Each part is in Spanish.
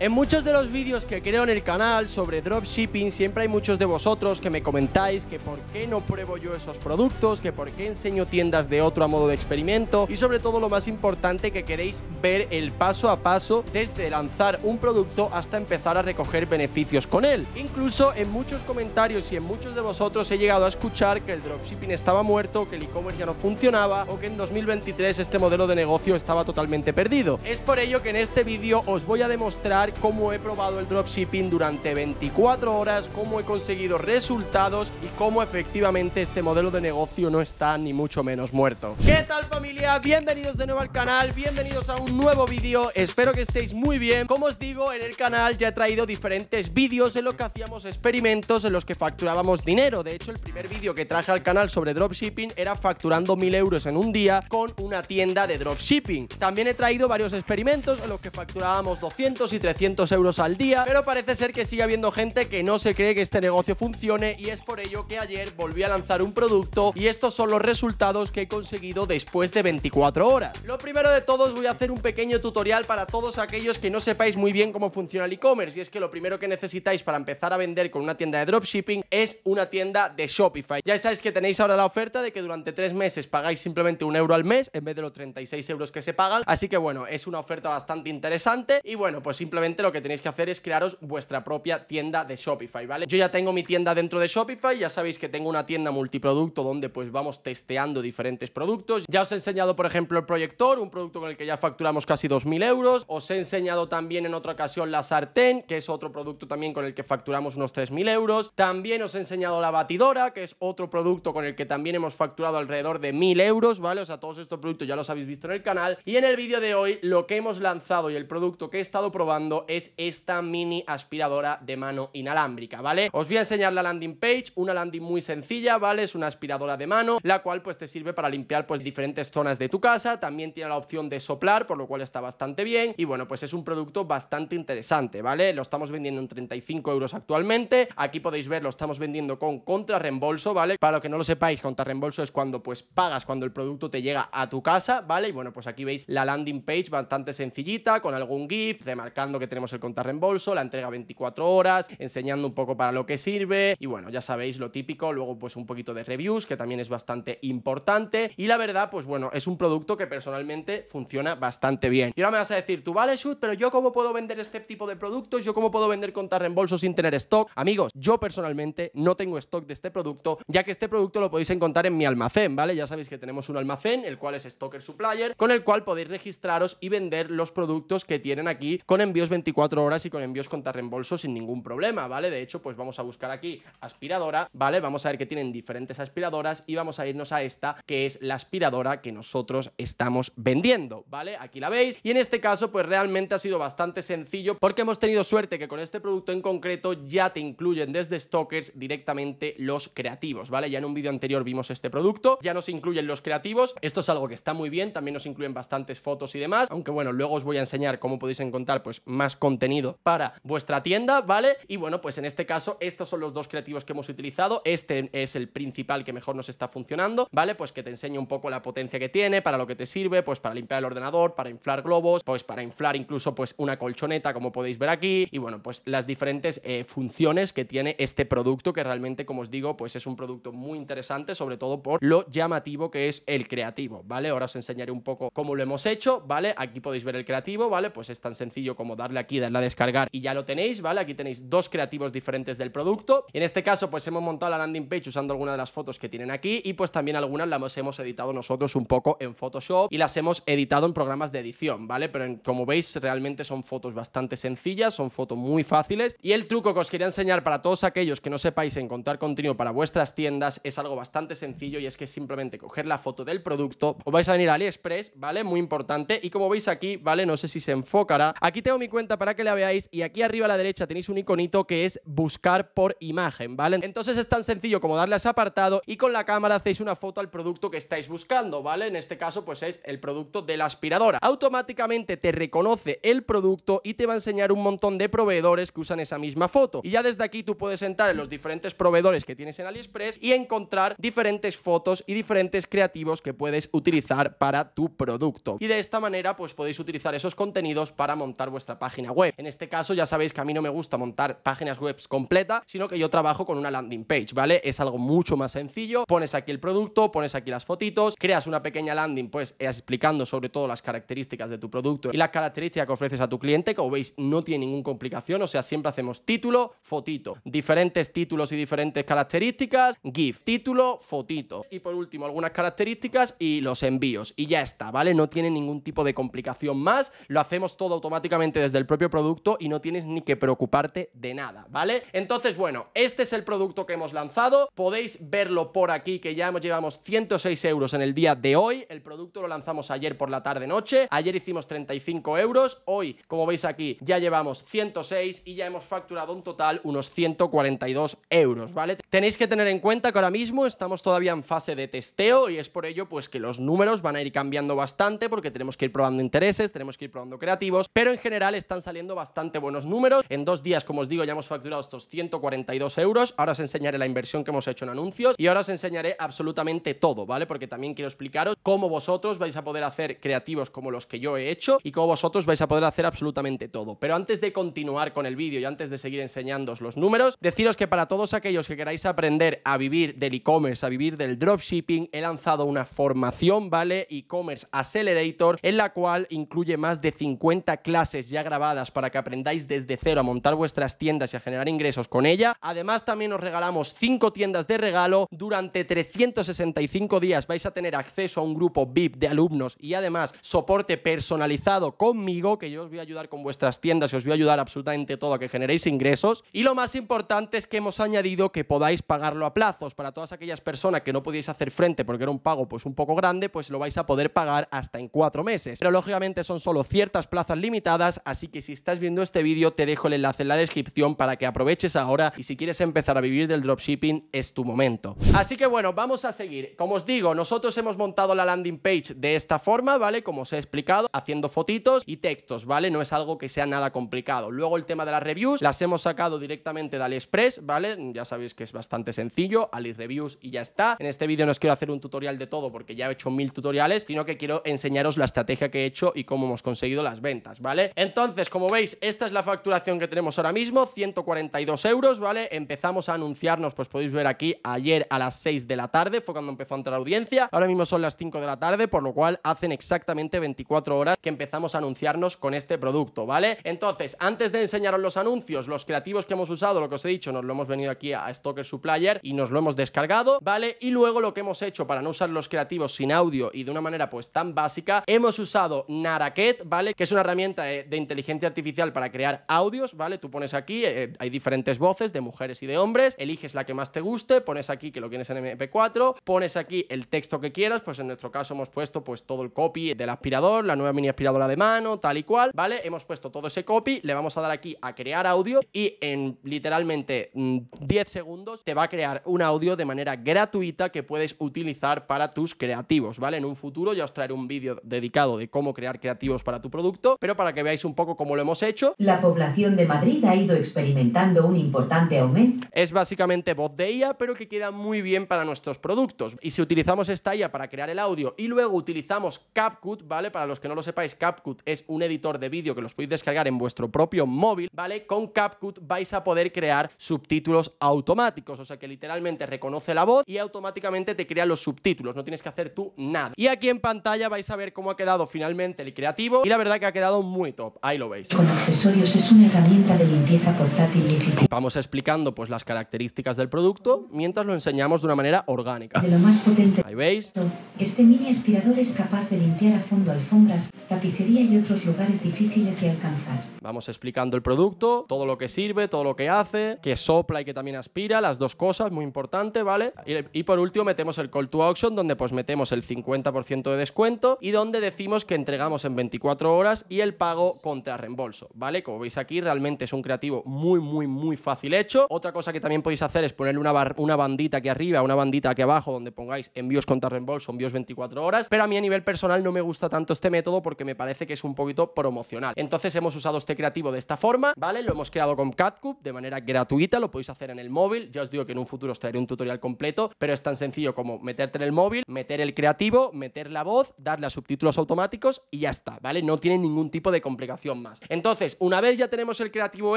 En muchos de los vídeos que creo en el canal sobre dropshipping siempre hay muchos de vosotros que me comentáis que por qué no pruebo yo esos productos, que por qué enseño tiendas de otro a modo de experimento y sobre todo lo más importante que queréis ver el paso a paso desde lanzar un producto hasta empezar a recoger beneficios con él. Incluso en muchos comentarios y en muchos de vosotros he llegado a escuchar que el dropshipping estaba muerto, que el e-commerce ya no funcionaba o que en 2023 este modelo de negocio estaba totalmente perdido. Es por ello que en este vídeo os voy a demostrar cómo he probado el dropshipping durante 24 horas, cómo he conseguido resultados y cómo efectivamente este modelo de negocio no está ni mucho menos muerto. ¿Qué tal familia? Bienvenidos de nuevo al canal, bienvenidos a un nuevo vídeo, espero que estéis muy bien. Como os digo, en el canal ya he traído diferentes vídeos en los que hacíamos experimentos en los que facturábamos dinero. De hecho, el primer vídeo que traje al canal sobre dropshipping era facturando 1000 euros en un día con una tienda de dropshipping. También he traído varios experimentos en los que facturábamos 200 y 300 euros al día, pero parece ser que sigue habiendo gente que no se cree que este negocio funcione y es por ello que ayer volví a lanzar un producto y estos son los resultados que he conseguido después de 24 horas. Lo primero de todos voy a hacer un pequeño tutorial para todos aquellos que no sepáis muy bien cómo funciona el e-commerce y es que lo primero que necesitáis para empezar a vender con una tienda de dropshipping es una tienda de Shopify. Ya sabéis que tenéis ahora la oferta de que durante tres meses pagáis simplemente un euro al mes en vez de los 36 euros que se pagan, así que bueno, es una oferta bastante interesante y bueno, pues simplemente lo que tenéis que hacer es crearos vuestra propia tienda de Shopify, ¿vale? Yo ya tengo mi tienda dentro de Shopify, ya sabéis que tengo una tienda multiproducto donde pues vamos testeando diferentes productos. Ya os he enseñado, por ejemplo, el proyector, un producto con el que ya facturamos casi 2.000 euros. Os he enseñado también en otra ocasión la sartén, que es otro producto también con el que facturamos unos 3.000 euros. También os he enseñado la batidora, que es otro producto con el que también hemos facturado alrededor de 1.000 euros, ¿vale? O sea, todos estos productos ya los habéis visto en el canal. Y en el vídeo de hoy, lo que hemos lanzado y el producto que he estado probando es esta mini aspiradora de mano inalámbrica, ¿vale? Os voy a enseñar la landing page, una landing muy sencilla, ¿vale? Es una aspiradora de mano, la cual pues te sirve para limpiar pues diferentes zonas de tu casa, también tiene la opción de soplar, por lo cual está bastante bien y bueno, pues es un producto bastante interesante, ¿vale? Lo estamos vendiendo en 35 euros actualmente, aquí podéis ver, lo estamos vendiendo con contrarreembolso, ¿vale? Para lo que no lo sepáis, contrarreembolso es cuando pues pagas cuando el producto te llega a tu casa, ¿vale? Y bueno, pues aquí veis la landing page bastante sencillita, con algún GIF, remarcando que que tenemos el reembolso, la entrega 24 horas, enseñando un poco para lo que sirve y bueno, ya sabéis lo típico, luego pues un poquito de reviews que también es bastante importante y la verdad pues bueno, es un producto que personalmente funciona bastante bien. Y ahora me vas a decir, tú vale Shoot, pero yo cómo puedo vender este tipo de productos, yo cómo puedo vender contar reembolsos sin tener stock. Amigos, yo personalmente no tengo stock de este producto, ya que este producto lo podéis encontrar en mi almacén, ¿vale? Ya sabéis que tenemos un almacén, el cual es Stocker Supplier, con el cual podéis registraros y vender los productos que tienen aquí con envíos 24 horas y con envíos contra reembolso sin ningún problema, ¿vale? De hecho, pues vamos a buscar aquí aspiradora, ¿vale? Vamos a ver que tienen diferentes aspiradoras y vamos a irnos a esta, que es la aspiradora que nosotros estamos vendiendo, ¿vale? Aquí la veis. Y en este caso, pues realmente ha sido bastante sencillo porque hemos tenido suerte que con este producto en concreto ya te incluyen desde Stalkers directamente los creativos, ¿vale? Ya en un vídeo anterior vimos este producto, ya nos incluyen los creativos, esto es algo que está muy bien, también nos incluyen bastantes fotos y demás, aunque bueno, luego os voy a enseñar cómo podéis encontrar pues más contenido para vuestra tienda, ¿vale? Y bueno, pues en este caso, estos son los dos creativos que hemos utilizado. Este es el principal que mejor nos está funcionando, ¿vale? Pues que te enseña un poco la potencia que tiene, para lo que te sirve, pues para limpiar el ordenador, para inflar globos, pues para inflar incluso pues una colchoneta, como podéis ver aquí. Y bueno, pues las diferentes eh, funciones que tiene este producto, que realmente, como os digo, pues es un producto muy interesante, sobre todo por lo llamativo que es el creativo, ¿vale? Ahora os enseñaré un poco cómo lo hemos hecho, ¿vale? Aquí podéis ver el creativo, ¿vale? Pues es tan sencillo como darle aquí, darle a descargar y ya lo tenéis, ¿vale? Aquí tenéis dos creativos diferentes del producto. En este caso, pues hemos montado la landing page usando alguna de las fotos que tienen aquí y pues también algunas las hemos editado nosotros un poco en Photoshop y las hemos editado en programas de edición, ¿vale? Pero como veis, realmente son fotos bastante sencillas, son fotos muy fáciles y el truco que os quería enseñar para todos aquellos que no sepáis encontrar contenido para vuestras tiendas es algo bastante sencillo y es que simplemente coger la foto del producto, os vais a venir a AliExpress, ¿vale? Muy importante y como veis aquí, ¿vale? No sé si se enfocará. Aquí tengo mi para que la veáis y aquí arriba a la derecha tenéis un iconito que es buscar por imagen, ¿vale? Entonces es tan sencillo como darle a ese apartado y con la cámara hacéis una foto al producto que estáis buscando, ¿vale? En este caso pues es el producto de la aspiradora. Automáticamente te reconoce el producto y te va a enseñar un montón de proveedores que usan esa misma foto. Y ya desde aquí tú puedes entrar en los diferentes proveedores que tienes en AliExpress y encontrar diferentes fotos y diferentes creativos que puedes utilizar para tu producto. Y de esta manera pues podéis utilizar esos contenidos para montar vuestra página página web. En este caso ya sabéis que a mí no me gusta montar páginas web completas, sino que yo trabajo con una landing page, ¿vale? Es algo mucho más sencillo, pones aquí el producto, pones aquí las fotitos, creas una pequeña landing pues eh, explicando sobre todo las características de tu producto y las características que ofreces a tu cliente, como veis no tiene ninguna complicación, o sea, siempre hacemos título, fotito, diferentes títulos y diferentes características, GIF, título, fotito y por último algunas características y los envíos y ya está, ¿vale? No tiene ningún tipo de complicación más, lo hacemos todo automáticamente desde del propio producto y no tienes ni que preocuparte de nada, ¿vale? Entonces, bueno, este es el producto que hemos lanzado. Podéis verlo por aquí, que ya hemos llevamos 106 euros en el día de hoy. El producto lo lanzamos ayer por la tarde-noche. Ayer hicimos 35 euros. Hoy, como veis aquí, ya llevamos 106 y ya hemos facturado un total unos 142 euros, ¿vale? Tenéis que tener en cuenta que ahora mismo estamos todavía en fase de testeo y es por ello pues que los números van a ir cambiando bastante porque tenemos que ir probando intereses, tenemos que ir probando creativos, pero en general están saliendo bastante buenos números. En dos días, como os digo, ya hemos facturado estos 142 euros. Ahora os enseñaré la inversión que hemos hecho en anuncios y ahora os enseñaré absolutamente todo, ¿vale? Porque también quiero explicaros cómo vosotros vais a poder hacer creativos como los que yo he hecho y cómo vosotros vais a poder hacer absolutamente todo. Pero antes de continuar con el vídeo y antes de seguir enseñándoos los números, deciros que para todos aquellos que queráis aprender a vivir del e-commerce, a vivir del dropshipping, he lanzado una formación, ¿vale? E-commerce Accelerator, en la cual incluye más de 50 clases ya gratuitas para que aprendáis desde cero a montar vuestras tiendas y a generar ingresos con ella. Además, también os regalamos 5 tiendas de regalo. Durante 365 días vais a tener acceso a un grupo VIP de alumnos y además soporte personalizado conmigo, que yo os voy a ayudar con vuestras tiendas y os voy a ayudar absolutamente todo a que generéis ingresos. Y lo más importante es que hemos añadido que podáis pagarlo a plazos. Para todas aquellas personas que no podíais hacer frente porque era un pago pues un poco grande, pues lo vais a poder pagar hasta en 4 meses. Pero lógicamente son solo ciertas plazas limitadas, así Así que si estás viendo este vídeo, te dejo el enlace en la descripción para que aproveches ahora y si quieres empezar a vivir del dropshipping, es tu momento. Así que bueno, vamos a seguir. Como os digo, nosotros hemos montado la landing page de esta forma, ¿vale? Como os he explicado, haciendo fotitos y textos, ¿vale? No es algo que sea nada complicado. Luego el tema de las reviews, las hemos sacado directamente de AliExpress, ¿vale? Ya sabéis que es bastante sencillo, Reviews y ya está. En este vídeo no os quiero hacer un tutorial de todo porque ya he hecho mil tutoriales, sino que quiero enseñaros la estrategia que he hecho y cómo hemos conseguido las ventas, ¿vale? Entonces, entonces, como veis, esta es la facturación que tenemos ahora mismo, 142 euros, ¿vale? Empezamos a anunciarnos, pues podéis ver aquí, ayer a las 6 de la tarde fue cuando empezó a entrar audiencia, ahora mismo son las 5 de la tarde, por lo cual hacen exactamente 24 horas que empezamos a anunciarnos con este producto, ¿vale? Entonces, antes de enseñaros los anuncios, los creativos que hemos usado, lo que os he dicho, nos lo hemos venido aquí a Stoker Supplier y nos lo hemos descargado, ¿vale? Y luego lo que hemos hecho para no usar los creativos sin audio y de una manera pues tan básica, hemos usado Naraket, ¿vale? Que es una herramienta eh, de inteligencia artificial para crear audios, ¿vale? Tú pones aquí, eh, eh, hay diferentes voces de mujeres y de hombres, eliges la que más te guste, pones aquí que lo quieres en MP4, pones aquí el texto que quieras, pues en nuestro caso hemos puesto pues todo el copy del aspirador, la nueva mini aspiradora de mano, tal y cual, ¿vale? Hemos puesto todo ese copy, le vamos a dar aquí a crear audio y en literalmente 10 mm, segundos te va a crear un audio de manera gratuita que puedes utilizar para tus creativos, ¿vale? En un futuro ya os traeré un vídeo dedicado de cómo crear creativos para tu producto, pero para que veáis un poco como lo hemos hecho. La población de Madrid ha ido experimentando un importante aumento. Es básicamente voz de IA, pero que queda muy bien para nuestros productos. Y si utilizamos esta IA para crear el audio y luego utilizamos CapCut, ¿vale? Para los que no lo sepáis, CapCut es un editor de vídeo que los podéis descargar en vuestro propio móvil, ¿vale? Con CapCut vais a poder crear subtítulos automáticos, o sea que literalmente reconoce la voz y automáticamente te crea los subtítulos, no tienes que hacer tú nada. Y aquí en pantalla vais a ver cómo ha quedado finalmente el creativo y la verdad que ha quedado muy top lo veis. Con accesorios es una herramienta de limpieza portátil y Vamos explicando pues, las características del producto mientras lo enseñamos de una manera orgánica. De lo más potente. Ahí veis. Este mini aspirador es capaz de limpiar a fondo alfombras, tapicería y otros lugares difíciles de alcanzar. Vamos explicando el producto, todo lo que sirve, todo lo que hace, que sopla y que también aspira, las dos cosas, muy importante, ¿vale? Y, por último metemos el call to auction, donde pues metemos el 50% de descuento y donde decimos que entregamos en 24 horas y el pago contra reembolso, ¿vale? Como veis aquí, realmente es un creativo muy, muy, muy fácil hecho. Otra cosa que también podéis hacer es ponerle una, una bandita aquí arriba, una bandita aquí abajo, donde pongáis envíos contra reembolso, envíos 24 horas, pero a mí a nivel personal no me gusta tanto este método porque me parece que es un poquito promocional. Entonces hemos usado este creativo de esta forma, ¿vale? Lo hemos creado con CatCube de manera gratuita, lo podéis hacer en el móvil. Ya os digo que en un futuro os traeré un tutorial completo, pero es tan sencillo como meterte en el móvil, meter el creativo, meter la voz, darle a subtítulos automáticos y ya está, ¿vale? No tiene ningún tipo de complicación más. Entonces, una vez ya tenemos el creativo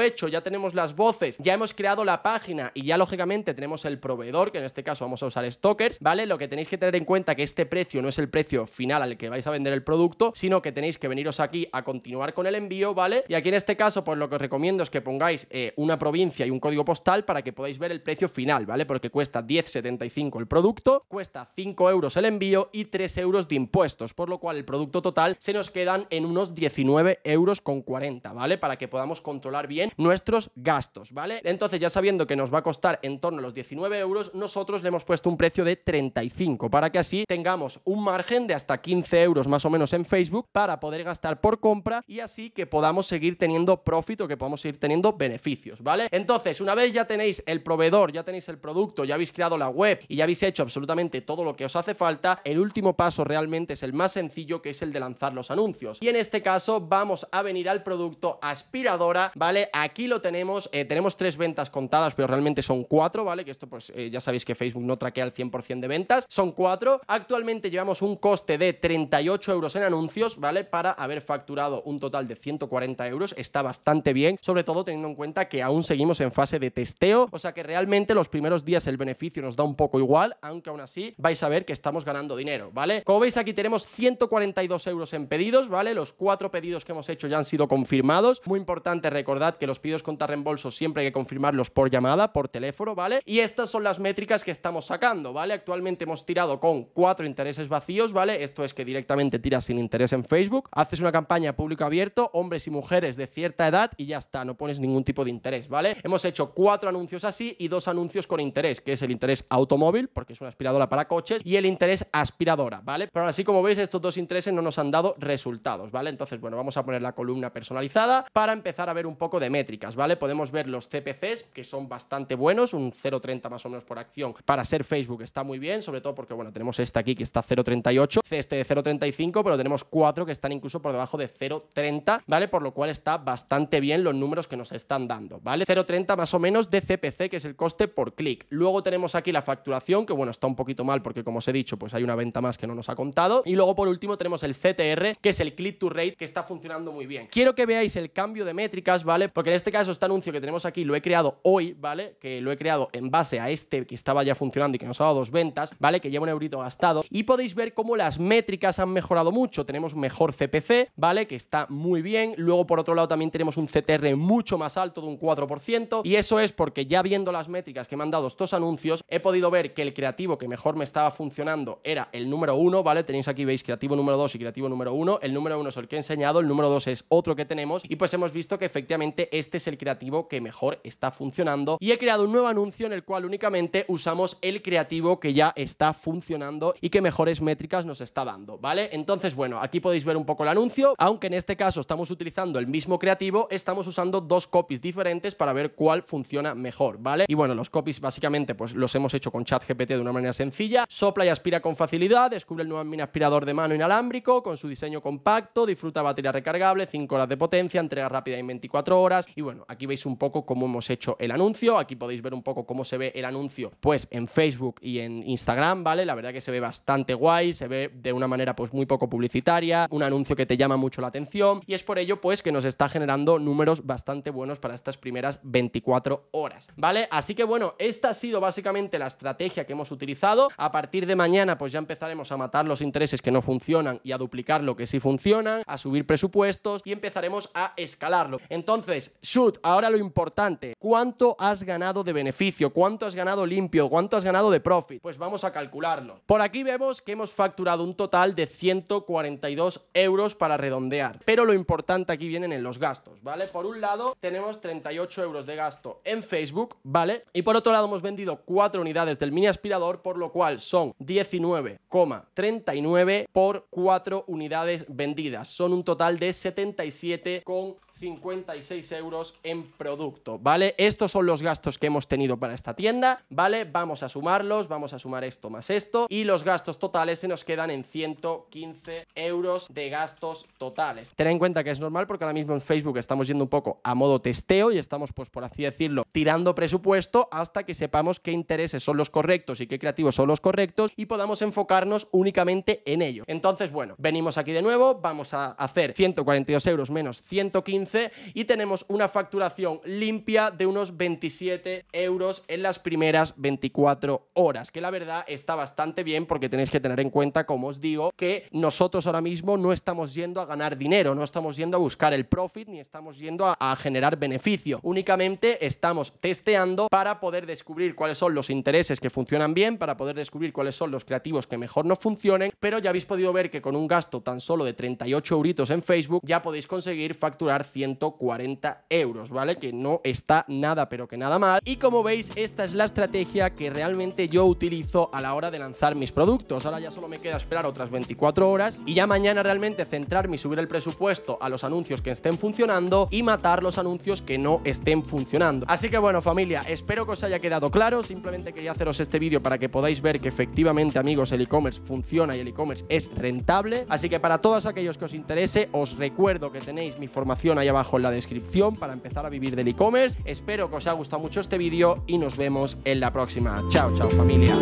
hecho, ya tenemos las voces, ya hemos creado la página y ya lógicamente tenemos el proveedor, que en este caso vamos a usar Stockers, ¿vale? Lo que tenéis que tener en cuenta que este precio no es el precio final al que vais a vender el producto, sino que tenéis que veniros aquí a continuar con el envío, ¿vale? Y aquí en este caso, pues lo que os recomiendo es que pongáis eh, una provincia y un código postal para que podáis ver el precio final, ¿vale? Porque cuesta 10,75 el producto, cuesta 5 euros el envío y 3 euros de impuestos, por lo cual el producto total se nos quedan en unos 19 euros con 40, ¿vale? Para que podamos controlar bien nuestros gastos, ¿vale? Entonces, ya sabiendo que nos va a costar en torno a los 19 euros, nosotros le hemos puesto un precio de 35 para que así tengamos un margen de hasta 15 euros más o menos en Facebook para poder gastar por compra y así que podamos seguir teniendo profit o que podamos ir teniendo beneficios, ¿vale? Entonces, una vez ya tenéis el proveedor, ya tenéis el producto, ya habéis creado la web y ya habéis hecho absolutamente todo lo que os hace falta, el último paso realmente es el más sencillo, que es el de lanzar los anuncios. Y en este caso vamos a venir al producto aspiradora, ¿vale? Aquí lo tenemos, eh, tenemos tres ventas contadas, pero realmente son cuatro, ¿vale? Que esto pues eh, ya sabéis que Facebook no traquea el 100% de ventas, son cuatro. Actualmente llevamos un coste de 38 euros en anuncios, ¿vale? Para haber facturado un total de 140 euros está bastante bien, sobre todo teniendo en cuenta que aún seguimos en fase de testeo, o sea que realmente los primeros días el beneficio nos da un poco igual, aunque aún así vais a ver que estamos ganando dinero, ¿vale? Como veis aquí tenemos 142 euros en pedidos, ¿vale? Los cuatro pedidos que hemos hecho ya han sido confirmados, muy importante recordad que los pedidos contra reembolso siempre hay que confirmarlos por llamada, por teléfono, ¿vale? Y estas son las métricas que estamos sacando, ¿vale? Actualmente hemos tirado con cuatro intereses vacíos, ¿vale? Esto es que directamente tiras sin interés en Facebook, haces una campaña público abierto, hombres y mujeres de cierta edad y ya está, no pones ningún tipo de interés, ¿vale? Hemos hecho cuatro anuncios así y dos anuncios con interés, que es el interés automóvil, porque es una aspiradora para coches, y el interés aspiradora, ¿vale? Pero así como veis, estos dos intereses no nos han dado resultados, ¿vale? Entonces, bueno, vamos a poner la columna personalizada para empezar a ver un poco de métricas, ¿vale? Podemos ver los CPCs, que son bastante buenos, un 0,30 más o menos por acción. Para ser Facebook está muy bien, sobre todo porque, bueno, tenemos este aquí que está 0,38, este de 0,35, pero tenemos cuatro que están incluso por debajo de 0,30, ¿vale? Por lo cual está bastante bien los números que nos están dando, ¿vale? 0,30 más o menos de CPC, que es el coste por clic. Luego tenemos aquí la facturación, que bueno, está un poquito mal porque como os he dicho, pues hay una venta más que no nos ha contado. Y luego por último tenemos el CTR, que es el click to rate, que está funcionando muy bien. Quiero que veáis el cambio de métricas, ¿vale? Porque en este caso este anuncio que tenemos aquí lo he creado hoy, ¿vale? Que lo he creado en base a este que estaba ya funcionando y que nos ha dado dos ventas, ¿vale? Que lleva un eurito gastado. Y podéis ver cómo las métricas han mejorado mucho. Tenemos mejor CPC, ¿vale? Que está muy bien. Luego por otro lado también tenemos un CTR mucho más alto de un 4%, y eso es porque ya viendo las métricas que me han dado estos anuncios, he podido ver que el creativo que mejor me estaba funcionando era el número 1, ¿vale? Tenéis aquí, veis, creativo número 2 y creativo número 1. El número 1 es el que he enseñado, el número 2 es otro que tenemos, y pues hemos visto que efectivamente este es el creativo que mejor está funcionando. Y he creado un nuevo anuncio en el cual únicamente usamos el creativo que ya está funcionando y que mejores métricas nos está dando, ¿vale? Entonces, bueno, aquí podéis ver un poco el anuncio, aunque en este caso estamos utilizando el mismo creativo, estamos usando dos copies diferentes para ver cuál funciona mejor, ¿vale? Y bueno, los copies básicamente pues los hemos hecho con ChatGPT de una manera sencilla, sopla y aspira con facilidad, descubre el nuevo aspirador de mano inalámbrico con su diseño compacto, disfruta batería recargable, 5 horas de potencia, entrega rápida en 24 horas y bueno, aquí veis un poco cómo hemos hecho el anuncio, aquí podéis ver un poco cómo se ve el anuncio pues en Facebook y en Instagram, ¿vale? La verdad que se ve bastante guay, se ve de una manera pues muy poco publicitaria, un anuncio que te llama mucho la atención y es por ello pues que nos está generando números bastante buenos para estas primeras 24 horas, ¿vale? Así que bueno, esta ha sido básicamente la estrategia que hemos utilizado. A partir de mañana pues ya empezaremos a matar los intereses que no funcionan y a duplicar lo que sí funcionan, a subir presupuestos y empezaremos a escalarlo. Entonces, Shoot, ahora lo importante, ¿cuánto has ganado de beneficio? ¿Cuánto has ganado limpio? ¿Cuánto has ganado de profit? Pues vamos a calcularlo. Por aquí vemos que hemos facturado un total de 142 euros para redondear, pero lo importante aquí viene en los gastos, ¿vale? Por un lado, tenemos 38 euros de gasto en Facebook, ¿vale? Y por otro lado, hemos vendido 4 unidades del mini aspirador, por lo cual son 19,39 por 4 unidades vendidas. Son un total de 77,39 56 euros en producto, ¿vale? Estos son los gastos que hemos tenido para esta tienda, ¿vale? Vamos a sumarlos, vamos a sumar esto más esto y los gastos totales se nos quedan en 115 euros de gastos totales. Ten en cuenta que es normal porque ahora mismo en Facebook estamos yendo un poco a modo testeo y estamos, pues por así decirlo, tirando presupuesto hasta que sepamos qué intereses son los correctos y qué creativos son los correctos y podamos enfocarnos únicamente en ello. Entonces, bueno, venimos aquí de nuevo, vamos a hacer 142 euros menos 115 y tenemos una facturación limpia de unos 27 euros en las primeras 24 horas, que la verdad está bastante bien porque tenéis que tener en cuenta, como os digo, que nosotros ahora mismo no estamos yendo a ganar dinero, no estamos yendo a buscar el profit ni estamos yendo a, generar beneficio, únicamente estamos testeando para poder descubrir cuáles son los intereses que funcionan bien, para poder descubrir cuáles son los creativos que mejor no funcionen, pero ya habéis podido ver que con un gasto tan solo de 38 euritos en Facebook ya podéis conseguir facturar 100 140 euros, ¿vale? Que no está nada, pero que nada mal. Y como veis, esta es la estrategia que realmente yo utilizo a la hora de lanzar mis productos. Ahora ya solo me queda esperar otras 24 horas y ya mañana realmente centrarme y subir el presupuesto a los anuncios que estén funcionando y matar los anuncios que no estén funcionando. Así que bueno, familia, espero que os haya quedado claro. Simplemente quería haceros este vídeo para que podáis ver que efectivamente, amigos, el e-commerce funciona y el e-commerce es rentable. Así que para todos aquellos que os interese, os recuerdo que tenéis mi formación ahí abajo en la descripción para empezar a vivir del e-commerce. Espero que os haya gustado mucho este vídeo y nos vemos en la próxima. Chao, chao familia.